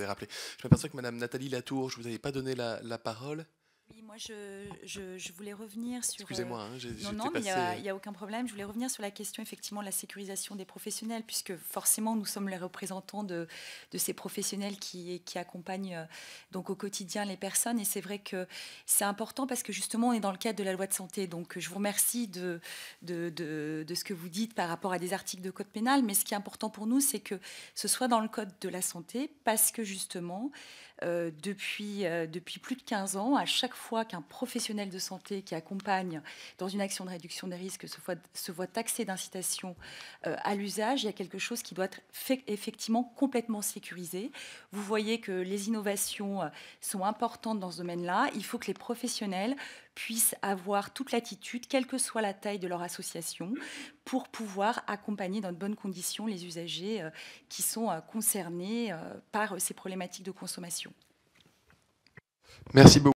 Je m'aperçois que Madame Nathalie Latour, je ne vous avais pas donné la parole. Oui, moi, je, je, voulais revenir sur. Excusez-moi, euh, hein, Non, il euh, a, aucun problème. Je voulais revenir sur la question, effectivement, de la sécurisation des professionnels, puisque forcément, nous sommes les représentants de, de ces professionnels qui, qui accompagnent euh, donc au quotidien les personnes. Et c'est vrai que c'est important parce que justement, on est dans le cadre de la loi de santé. Donc, je vous remercie de, de, de, ce que vous dites par rapport à des articles de code pénal. Mais ce qui est important pour nous, c'est que ce soit dans le code de la santé, parce que justement, depuis, depuis plus de 15 ans, à chaque fois, fois qu'un professionnel de santé qui accompagne dans une action de réduction des risques se voit, taxé d'incitation euh, à l'usage, il y a quelque chose qui doit être effectivement complètement sécurisé. Vous voyez que les innovations euh, sont importantes dans ce domaine-là. Il faut que les professionnels puissent avoir toute l'attitude, quelle que soit la taille de leur association, pour pouvoir accompagner dans de bonnes conditions les usagers euh, qui sont concernés par ces problématiques de consommation. Merci beaucoup.